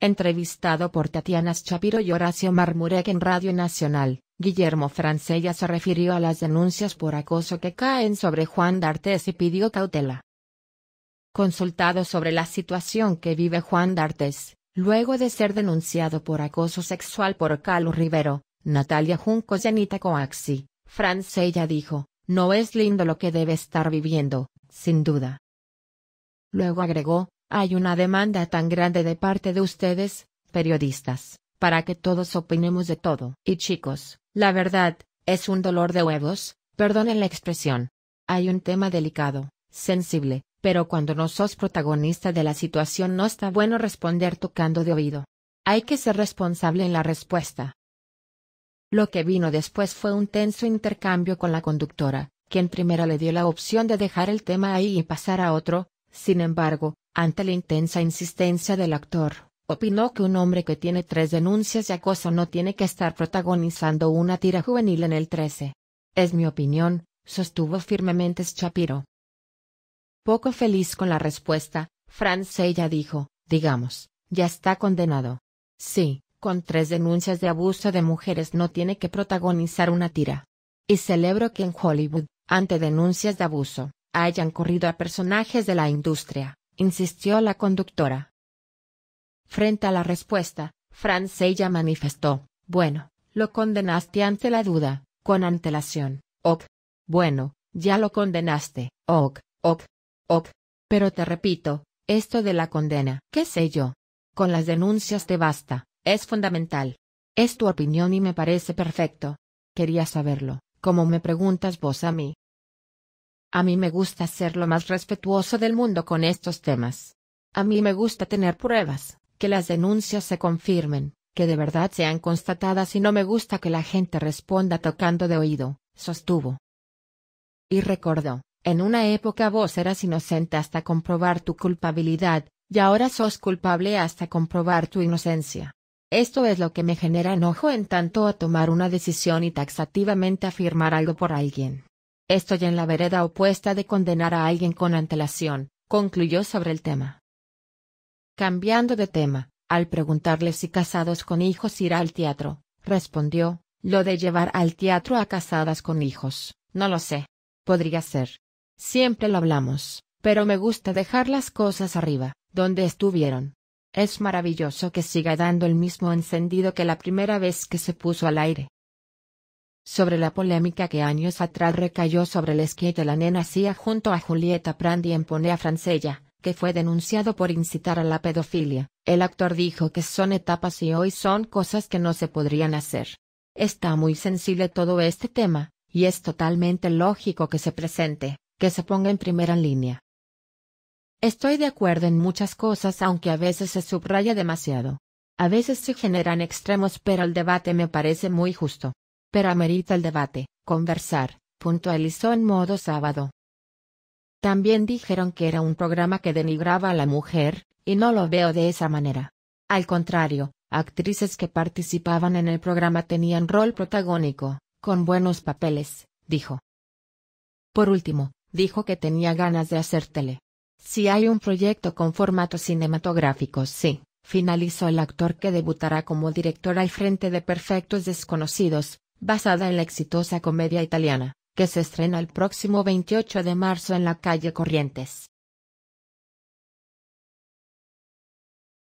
Entrevistado por Tatiana Chapiro y Horacio Marmurek en Radio Nacional, Guillermo Francella se refirió a las denuncias por acoso que caen sobre Juan D'Artes y pidió cautela. Consultado sobre la situación que vive Juan D'Artes, luego de ser denunciado por acoso sexual por Carlos Rivero, Natalia Juncos y Anita Coaxi, Francella dijo, no es lindo lo que debe estar viviendo, sin duda. Luego agregó, hay una demanda tan grande de parte de ustedes, periodistas, para que todos opinemos de todo. Y chicos, la verdad, es un dolor de huevos, perdonen la expresión. Hay un tema delicado, sensible, pero cuando no sos protagonista de la situación no está bueno responder tocando de oído. Hay que ser responsable en la respuesta. Lo que vino después fue un tenso intercambio con la conductora, quien primero le dio la opción de dejar el tema ahí y pasar a otro, sin embargo, ante la intensa insistencia del actor, opinó que un hombre que tiene tres denuncias de acoso no tiene que estar protagonizando una tira juvenil en el 13. Es mi opinión, sostuvo firmemente Shapiro. Poco feliz con la respuesta, Francella dijo, digamos, ya está condenado. Sí, con tres denuncias de abuso de mujeres no tiene que protagonizar una tira. Y celebro que en Hollywood, ante denuncias de abuso, hayan corrido a personajes de la industria, insistió la conductora. Frente a la respuesta, Francella manifestó, bueno, lo condenaste ante la duda, con antelación, ok. Bueno, ya lo condenaste, ok, ok, ok. Pero te repito, esto de la condena, qué sé yo. Con las denuncias te basta, es fundamental. Es tu opinión y me parece perfecto. Quería saberlo, como me preguntas vos a mí, a mí me gusta ser lo más respetuoso del mundo con estos temas. A mí me gusta tener pruebas, que las denuncias se confirmen, que de verdad sean constatadas y no me gusta que la gente responda tocando de oído, sostuvo. Y recordó, en una época vos eras inocente hasta comprobar tu culpabilidad, y ahora sos culpable hasta comprobar tu inocencia. Esto es lo que me genera enojo en tanto a tomar una decisión y taxativamente afirmar algo por alguien. Estoy en la vereda opuesta de condenar a alguien con antelación, concluyó sobre el tema. Cambiando de tema, al preguntarle si casados con hijos irá al teatro, respondió, lo de llevar al teatro a casadas con hijos, no lo sé. Podría ser. Siempre lo hablamos, pero me gusta dejar las cosas arriba, donde estuvieron. Es maravilloso que siga dando el mismo encendido que la primera vez que se puso al aire sobre la polémica que años atrás recayó sobre el esquí de la nena Cía junto a Julieta Prandi en Ponea Francella, que fue denunciado por incitar a la pedofilia. El actor dijo que son etapas y hoy son cosas que no se podrían hacer. Está muy sensible todo este tema, y es totalmente lógico que se presente, que se ponga en primera línea. Estoy de acuerdo en muchas cosas aunque a veces se subraya demasiado. A veces se generan extremos pero el debate me parece muy justo pero amerita el debate, conversar, puntualizó en modo sábado. También dijeron que era un programa que denigraba a la mujer, y no lo veo de esa manera. Al contrario, actrices que participaban en el programa tenían rol protagónico, con buenos papeles, dijo. Por último, dijo que tenía ganas de hacer tele. Si hay un proyecto con formato cinematográfico, sí, finalizó el actor que debutará como director al frente de Perfectos Desconocidos, basada en la exitosa comedia italiana, que se estrena el próximo 28 de marzo en la calle Corrientes.